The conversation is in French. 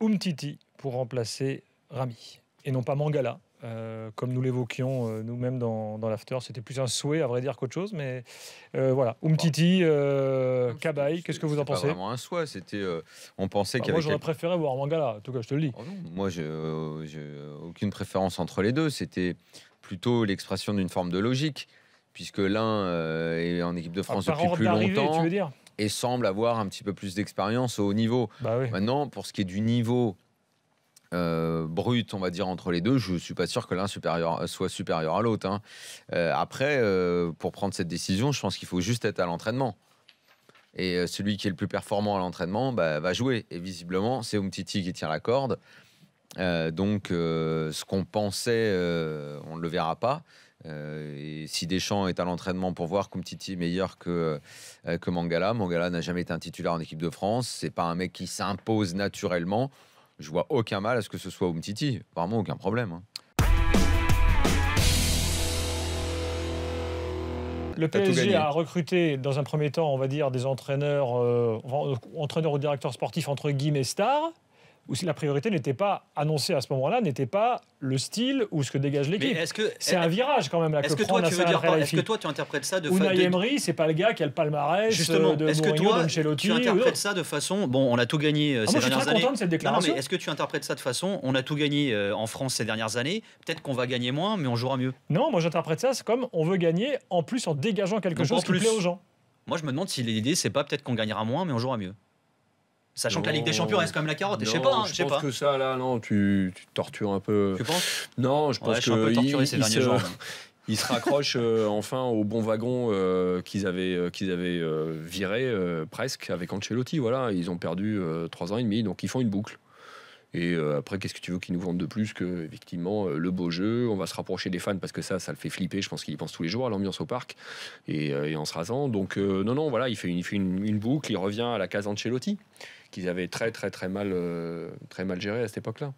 Umtiti pour remplacer Rami. Et non pas Mangala, euh, comme nous l'évoquions euh, nous-mêmes dans, dans l'after. C'était plus un souhait, à vrai dire, qu'autre chose. Mais euh, voilà, Umtiti, Kabaï, qu'est-ce que vous en pensez C'était vraiment un souhait, c'était. on pensait bah, Moi, j'aurais préféré voir Mangala, en tout cas, je te le dis. Oh moi, j'ai aucune préférence entre les deux. C'était plutôt l'expression d'une forme de logique, puisque l'un est en équipe de France depuis plus longtemps. Tu veux dire et semble avoir un petit peu plus d'expérience au haut niveau. Bah Maintenant, pour ce qui est du niveau euh, brut, on va dire, entre les deux, je ne suis pas sûr que l'un supérieur, euh, soit supérieur à l'autre. Hein. Euh, après, pour prendre cette décision, je pense qu'il faut juste être à l'entraînement. Et celui qui est le plus performant à l'entraînement bah, va jouer. Et visiblement, c'est Umtiti qui tire la corde. Euh, donc, euh, ce qu'on pensait, euh, on ne le verra pas. et si Deschamps est à l'entraînement pour voir est meilleur que, que Mangala, Mangala n'a jamais été un titulaire en équipe de France. C'est pas un mec qui s'impose naturellement. Je vois aucun mal à ce que ce soit Umtiti. Vraiment aucun problème. Hein. Le PSG a, recruté dans un premier temps, on va dire, des entraîneurs, entraîneurs ou directeurs sportifs entre guillemets stars ou si la priorité n'était pas annoncée à ce moment-là, n'était pas le style ou ce que dégage l'équipe. C'est -ce un virage quand même là que, que prend Est-ce que toi tu interprètes ça de Unai de... Emery, c'est pas le gars qui a le palmarès Justement, euh, de est-ce que toi tu interprètes ça de façon bon, on a tout gagné euh, ah, ces dernières très cette déclaration. Non, mais est-ce que tu interprètes ça de façon on a tout gagné euh, en France ces dernières années, peut-être qu'on va gagner moins mais on jouera mieux Non, moi j'interprète ça comme on veut gagner en plus en dégageant quelque chose qui plaît aux gens. Moi je me demande si l'idée c'est pas peut-être qu'on gagnera moins mais on jouera mieux. Sachant que la Ligue des Champions reste quand même la carotte. Hein, je je sais pas. je, je pense pas. que ça, là, non, tu, tu, tortures un peu. Tu penses Non, je pense que je que. torturé ces derniers se... jours. ils se raccrochent euh, enfin au bon wagon euh, qu'ils avaient, euh, qu'ils avaient viré presque avec Ancelotti. Voilà, ils ont perdu trois ans et demi, donc ils font une boucle. Et euh, après, qu'est-ce que tu veux qu'ils nous vendent de plus que, effectivement, euh, le beau jeu On va se rapprocher des fans parce que ça, ça le fait flipper. Je pense qu'il y pense tous les jours à l'ambiance au parc et, euh, en se rasant. Donc, non, non, voilà, il fait, une, une, boucle, il revient à la case Ancelotti qu'ils avaient très, très, très mal, très mal gérée à cette époque-là.